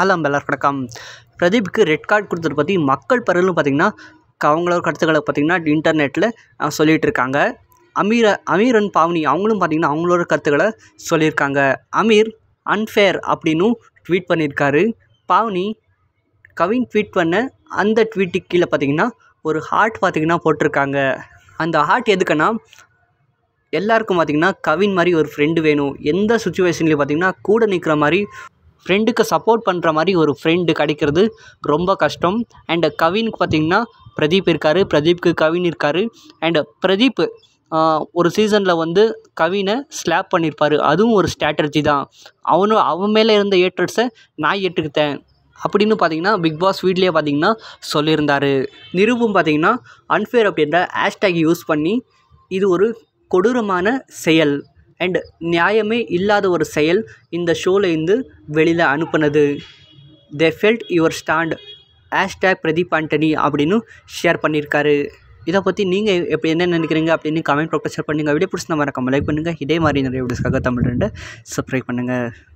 ஆலாம் எல்லாருக்கும் வணக்கம் பிரதீப்க்கு red card கொடுத்தது பற்றி மக்கள் பரலும் பார்த்திங்கன்னா அவங்களோட கருத்துக்களை பார்த்திங்கன்னா இன்டர்நெட்டில் சொல்லிகிட்டு இருக்காங்க அமீர அமீரன் பாவனி அவங்களும் பார்த்திங்கன்னா அவங்களோட கருத்துக்களை சொல்லியிருக்காங்க அமீர் அன்ஃபேர் அப்படின்னும் ட்வீட் பண்ணியிருக்காரு பாவனி கவின் ட்வீட் பண்ண அந்த ட்வீட்டுக்கு கீழே பார்த்திங்கன்னா ஒரு ஹார்ட் பார்த்திங்கன்னா போட்டிருக்காங்க அந்த ஹார்ட் எதுக்குன்னா எல்லாருக்கும் பார்த்திங்கன்னா கவின் மாதிரி ஒரு ஃப்ரெண்டு வேணும் எந்த சுச்சுவேஷன்லேயும் பார்த்திங்கன்னா கூட நிற்கிற மாதிரி ஃப்ரெண்டுக்கு சப்போர்ட் பண்ணுற மாதிரி ஒரு ஃப்ரெண்டு கிடைக்கிறது ரொம்ப கஷ்டம் அண்டு கவினுக்கு பார்த்திங்கன்னா பிரதீப் இருக்கார் பிரதீப்க்கு கவின் இருக்கார் அண்டு பிரதீப் ஒரு சீசனில் வந்து கவினை ஸ்லாப் பண்ணியிருப்பார் அதுவும் ஒரு ஸ்ட்ராட்டர்ஜி தான் அவனும் அவன் மேலே இருந்த ஏற்றட்ஸை நான் ஏற்றுக்கிட்டேன் அப்படின்னு பார்த்தீங்கன்னா பிக் பாஸ் வீட்லேயே பார்த்தீங்கன்னா சொல்லியிருந்தார் நிருபும் பார்த்தீங்கன்னா அன்ஃபேர் அப்படின்ற ஹேஷ்டேக் யூஸ் பண்ணி இது ஒரு கொடூரமான செயல் அண்ட் நியாயமே இல்லாத ஒரு செயல் இந்த ஷோலேருந்து வெளியில் அனுப்புனது they felt your stand hashtag Pradeep Antony அப்படின்னு ஷேர் பண்ணியிருக்காரு இதை பற்றி நீங்கள் எப்படி என்ன நினைக்கிறீங்க அப்படின்னு கமெண்ட் ப்ரொக்டர் ஷேர் பண்ணுங்கள் வீடியோ பிடிச்சி நம்ம மறக்காம லைக் பண்ணுங்கள் இதே மாதிரி நிறைய வீடியோஸ்க்காக தமிழ் ரெண்டு சப்ஸ்கிரைப் பண்ணுங்கள்